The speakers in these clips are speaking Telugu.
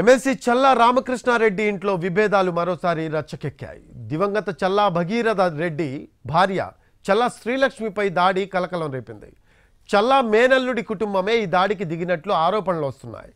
ఎమ్మెల్సీ చల్లా రామకృష్ణారెడ్డి ఇంట్లో విభేదాలు మరోసారి రచ్చకెక్కాయి దివంగత చల్లా భగీరథ రెడ్డి భార్య చల్లా శ్రీలక్ష్మిపై దాడి కలకలం రేపింది చల్లా మేనల్లుడి కుటుంబమే ఈ దాడికి దిగినట్లు ఆరోపణలు వస్తున్నాయి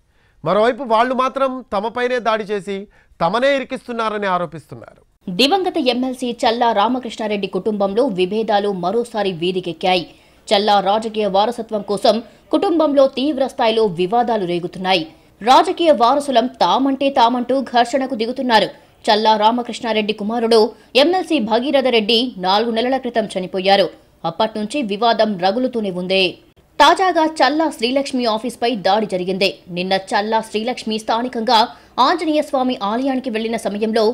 మరోవైపు వాళ్ళు మాత్రం తమపైనే దాడి చేసి తమనే ఇరికిస్తున్నారని ఆరోపిస్తున్నారు దివంగత ఎమ్మెల్సీ చల్లా రామకృష్ణారెడ్డి కుటుంబంలో విభేదాలు మరోసారి వీధికెక్కాయి చల్లా రాజకీయ వారసత్వం కోసం కుటుంబంలో తీవ్ర స్థాయిలో వివాదాలు రేగుతున్నాయి రాజకీయ వారసులం తామంటే తామంటూ ఘర్షణకు దిగుతున్నారు చల్లా రామకృష్ణారెడ్డి కుమారుడు ఎమ్మెల్సీ భగీరథరెడ్డి నాలుగు నెలల క్రితం చనిపోయారు అప్పట్నుంచి వివాదం రగులుతూనే ఉంది తాజాగా చల్లా శ్రీలక్ష్మి ఆఫీస్పై దాడి జరిగింది నిన్న చల్లా శ్రీలక్ష్మి స్థానికంగా ఆంజనేయ స్వామి ఆలయానికి వెళ్లిన సమయంలో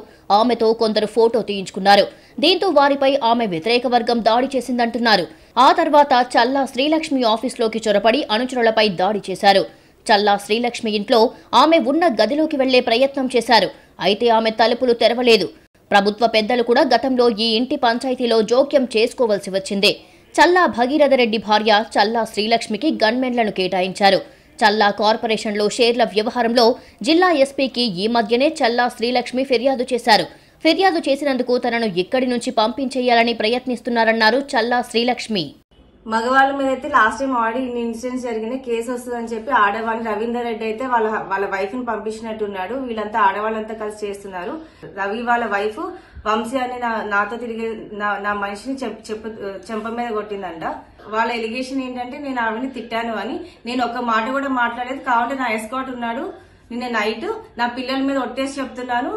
ఆమెతో కొందరు ఫోటో తీయించుకున్నారు దీంతో వారిపై ఆమె వ్యతిరేక వర్గం దాడి చేసిందంటున్నారు ఆ తర్వాత చల్లా శ్రీలక్ష్మి ఆఫీస్లోకి చొరపడి అనుచరులపై దాడి చేశారు చల్లా శ్రీలక్ష్మి ఇంట్లో ఆమె ఉన్న గదిలోకి వెళ్లే ప్రయత్నం చేశారు అయితే ఆమె తలుపులు తెరవలేదు ప్రభుత్వ పెద్దలు కూడా గతంలో ఈ ఇంటి పంచాయతీలో జోక్యం చేసుకోవలసి వచ్చింది చల్లా భగీరథరెడ్డి భార్య చల్లా శ్రీలక్ష్మికి గన్మెన్లను కేటాయించారు చల్లా కార్పొరేషన్లో షేర్ల వ్యవహారంలో జిల్లా ఎస్పీకి ఈ మధ్యనే చల్లా శ్రీలక్ష్మి ఫిర్యాదు చేశారు ఫిర్యాదు చేసినందుకు తనను ఇక్కడి నుంచి పంపించేయాలని ప్రయత్నిస్తున్నారన్నారు చల్లా శ్రీలక్ష్మి మగవాళ్ళ మీద అయితే లాస్ట్ టైం ఆల్రెడీ ఇన్ని ఇన్సిడెంట్స్ జరిగిన కేసు వస్తుందని చెప్పి ఆడవాళ్ళు రవీందర్ రెడ్డి అయితే వాళ్ళ వాళ్ళ వైఫ్ ని పంపించినట్టున్నాడు వీళ్ళంతా ఆడవాళ్ళంతా కలిసి చేస్తున్నారు రవి వాళ్ళ వైఫ్ వంశీ అని నాతో తిరిగే నా మనిషిని చెప్పు చెంప మీద కొట్టిందంట వాళ్ళ ఎలిగేషన్ ఏంటంటే నేను ఆవిడని తిట్టాను అని నేను ఒక్క మాట కూడా మాట్లాడలేదు కాబట్టి నా ఎస్కాట్ ఉన్నాడు నిన్న నైట్ నా పిల్లల మీద ఒట్టేసి చెప్తున్నాను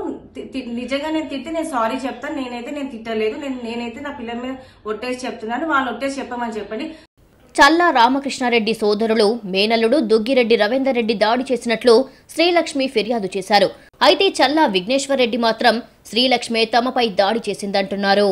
నిజంగా నేను తిట్టి నేను సారీ చెప్తాను నేనైతే నేను తిట్టలేదు నేను నేనైతే నా పిల్లల మీద ఒట్టేసి చెప్తున్నాను వాళ్ళు ఒట్టేసి చెప్పమని చెప్పండి చల్లా రామకృష్ణారెడ్డి సోదరులు మేనల్లుడు దుగ్గిరెడ్డి రవీందర్ రెడ్డి దాడి చేసినట్లు శ్రీలక్ష్మి ఫిర్యాదు చేశారు అయితే చల్లా విఘ్నేశ్వర్ రెడ్డి మాత్రం శ్రీలక్ష్మి తమపై దాడి చేసిందంటున్నారు